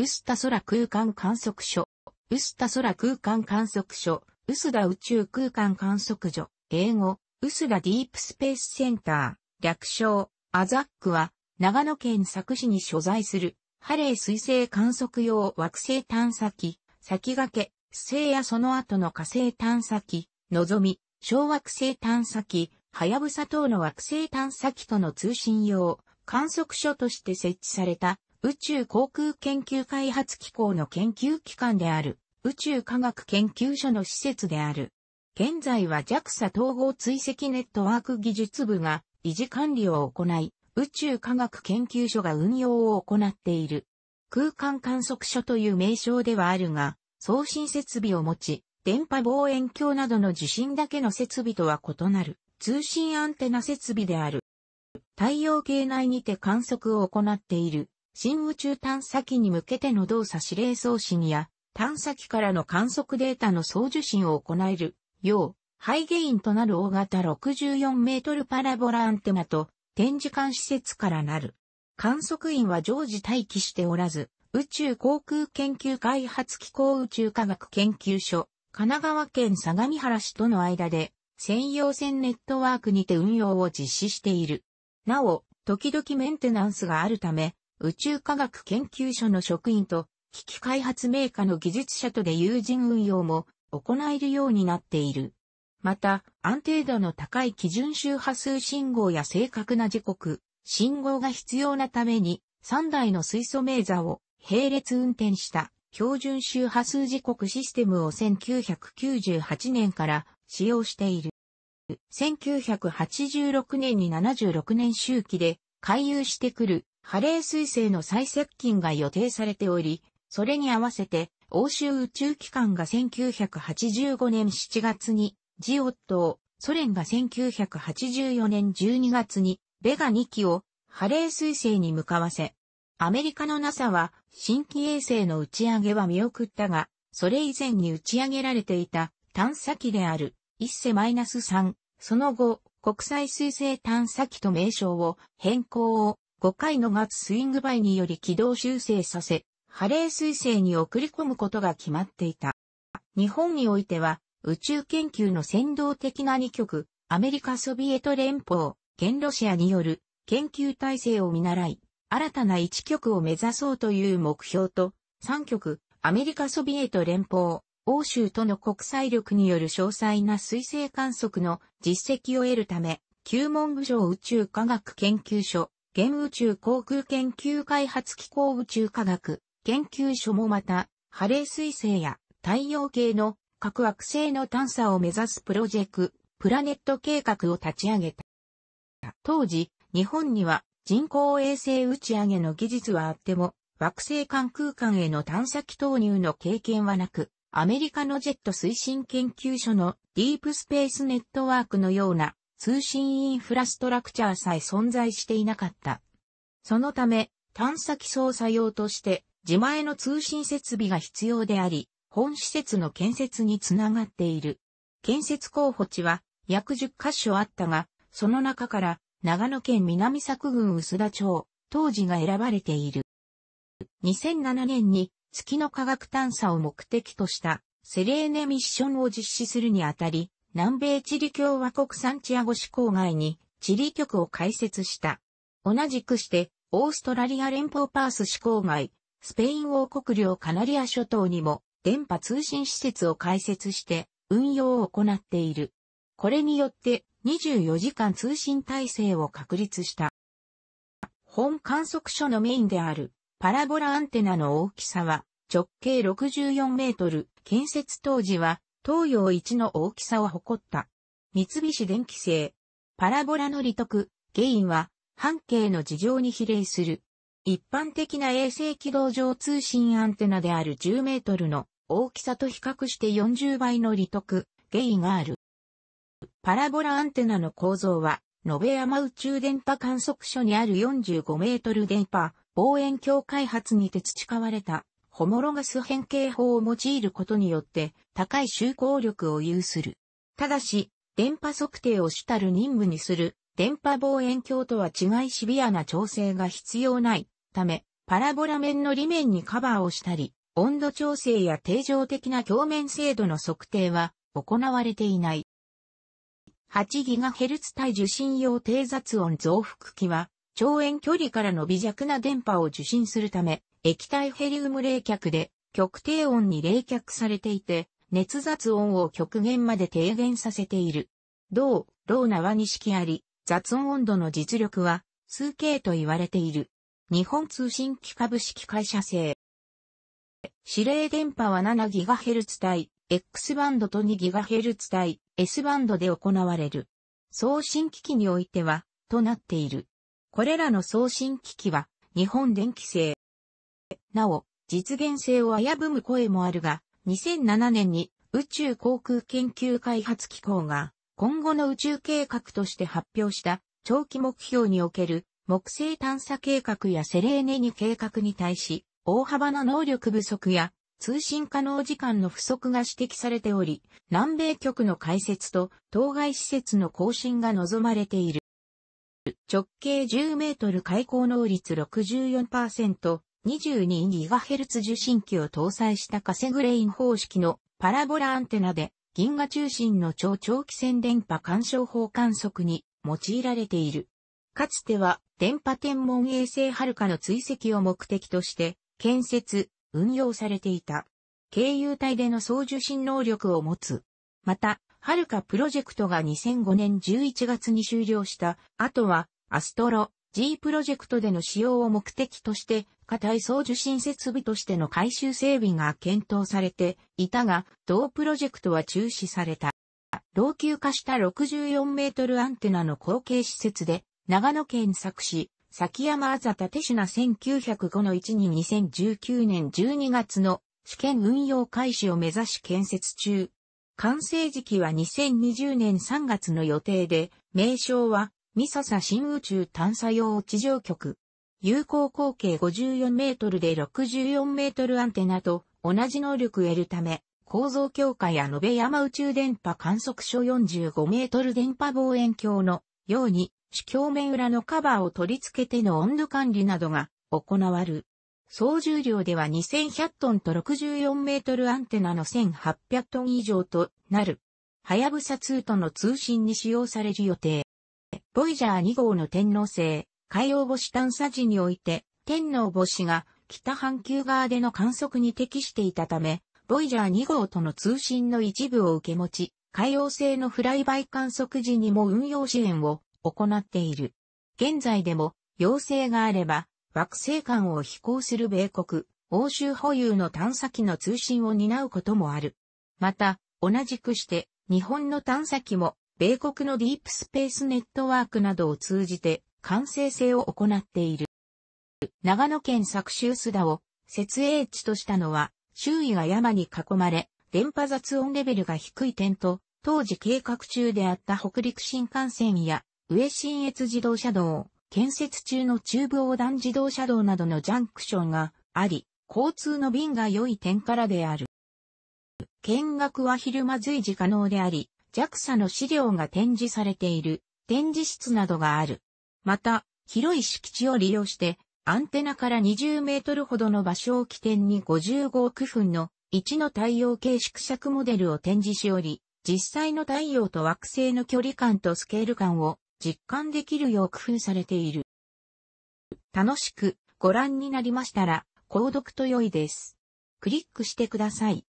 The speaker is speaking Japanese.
臼田空空間観測所、臼田空空間観測所、ス田宇宙空間観測所、英語、ス田ディープスペースセンター、略称、アザックは、長野県佐久市に所在する、ハレー水星観測用惑星探査機、先駆け、星やその後の火星探査機、のぞみ、小惑星探査機、はやぶさ等の惑星探査機との通信用、観測所として設置された宇宙航空研究開発機構の研究機関である、宇宙科学研究所の施設である。現在は JAXA 統合追跡ネットワーク技術部が維持管理を行い、宇宙科学研究所が運用を行っている。空間観測所という名称ではあるが、送信設備を持ち、電波望遠鏡などの受信だけの設備とは異なる通信アンテナ設備である。太陽系内にて観測を行っている新宇宙探査機に向けての動作指令送信や、探査機からの観測データの送受信を行える、よう、ハイゲインとなる大型64メートルパラボラアンテナと、展示館施設からなる。観測員は常時待機しておらず、宇宙航空研究開発機構宇宙科学研究所、神奈川県相模原市との間で、専用線ネットワークにて運用を実施している。なお、時々メンテナンスがあるため、宇宙科学研究所の職員と、機器開発メーカーの技術者とで有人運用も行えるようになっている。また、安定度の高い基準周波数信号や正確な時刻、信号が必要なために、3台の水素メーザーを並列運転した標準周波数時刻システムを1998年から使用している。1986年に76年周期で回遊してくるハレー彗星の最接近が予定されており、それに合わせて、欧州宇宙機関が1985年7月に、ジオットを、ソ連が1984年12月に、ベガ2機を、ハレー彗星に向かわせ、アメリカの NASA は、新規衛星の打ち上げは見送ったが、それ以前に打ち上げられていた探査機である、一世マイナス -3、その後、国際彗星探査機と名称を変更を5回の月スイングバイにより軌道修正させ、ハレー彗星に送り込むことが決まっていた。日本においては、宇宙研究の先導的な2局、アメリカソビエト連邦、現ロシアによる研究体制を見習い、新たな1局を目指そうという目標と、3局、アメリカソビエト連邦、欧州との国際力による詳細な彗星観測の実績を得るため、旧文部省宇宙科学研究所、現宇宙航空研究開発機構宇宙科学研究所もまた、ハレー彗星や太陽系の各惑星の探査を目指すプロジェクト、プラネット計画を立ち上げた。当時、日本には人工衛星打ち上げの技術はあっても、惑星間空間への探査機投入の経験はなく、アメリカのジェット推進研究所のディープスペースネットワークのような通信インフラストラクチャーさえ存在していなかった。そのため、探査機操作用として、自前の通信設備が必要であり、本施設の建設につながっている。建設候補地は約10カ所あったが、その中から長野県南作郡薄田町、当時が選ばれている。2007年に月の科学探査を目的としたセレーネミッションを実施するにあたり、南米チリ共和国サンチアゴ市郊外にチリ局を開設した。同じくして、オーストラリア連邦パース市郊外、スペイン王国領カナリア諸島にも電波通信施設を開設して運用を行っている。これによって24時間通信体制を確立した。本観測所のメインであるパラボラアンテナの大きさは直径64メートル、建設当時は東洋一の大きさを誇った。三菱電機製、パラボラの利得、ゲインは、半径の事情に比例する。一般的な衛星軌道上通信アンテナである10メートルの大きさと比較して40倍の利得、ゲインがある。パラボラアンテナの構造は、延山宇宙電波観測所にある45メートル電波望遠鏡開発にて培われたホモロガス変形法を用いることによって高い集合力を有する。ただし、電波測定を主たる任務にする電波望遠鏡とは違いシビアな調整が必要ないため、パラボラ面の裏面にカバーをしたり、温度調整や定常的な鏡面精度の測定は行われていない。8GHz 帯受信用低雑音増幅器は、超遠距離からの微弱な電波を受信するため、液体ヘリウム冷却で極低温に冷却されていて、熱雑音を極限まで低減させている。銅、ローナは錦あり、雑音温度の実力は、数形と言われている。日本通信機株式会社製。指令電波は 7GHz 帯、X バンドと 2GHz 帯、S バンドで行われる。送信機器においては、となっている。これらの送信機器は、日本電気製。なお、実現性を危ぶむ声もあるが、2007年に宇宙航空研究開発機構が今後の宇宙計画として発表した長期目標における木星探査計画やセレーネに計画に対し大幅な能力不足や通信可能時間の不足が指摘されており、南米局の開設と当該施設の更新が望まれている。直径10メートル開口能率64%、22GHz 受信機を搭載したカセグレイン方式のパラボラアンテナで銀河中心の超長期線電波干渉法観測に用いられている。かつては電波天文衛星はるかの追跡を目的として建設、運用されていた。経由体での送受信能力を持つ。また、はるかプロジェクトが2005年11月に終了した後は、アストロ G プロジェクトでの使用を目的として下体操受信設備としての改修整備が検討されていたが、同プロジェクトは中止された。老朽化した64メートルアンテナの後継施設で、長野県佐久市、崎山あざた手品1905の1に2019年12月の試験運用開始を目指し建設中。完成時期は2020年3月の予定で、名称は、ミササ新宇宙探査用地上局。有効口径54メートルで64メートルアンテナと同じ能力を得るため、構造強化や延べ山宇宙電波観測所45メートル電波望遠鏡のように主鏡面裏のカバーを取り付けての温度管理などが行わる。総重量では2100トンと64メートルアンテナの1800トン以上となる。はやぶさ2との通信に使用される予定。ボイジャー2号の天皇星、海洋母子探査時において、天皇母子が北半球側での観測に適していたため、ボイジャー2号との通信の一部を受け持ち、海洋性のフライバイ観測時にも運用支援を行っている。現在でも、要請があれば、惑星間を飛行する米国、欧州保有の探査機の通信を担うこともある。また、同じくして、日本の探査機も、米国のディープスペースネットワークなどを通じて、完成性を行っている。長野県作州須田を設営地としたのは、周囲が山に囲まれ、電波雑音レベルが低い点と、当時計画中であった北陸新幹線や、上新越自動車道、建設中の中部横断自動車道などのジャンクションがあり、交通の便が良い点からである。見学は昼間随時可能であり、JAXA の資料が展示されている展示室などがある。また、広い敷地を利用して、アンテナから20メートルほどの場所を起点に55億分の1の太陽系縮尺モデルを展示しおり、実際の太陽と惑星の距離感とスケール感を実感できるよう工夫されている。楽しくご覧になりましたら、購読と良いです。クリックしてください。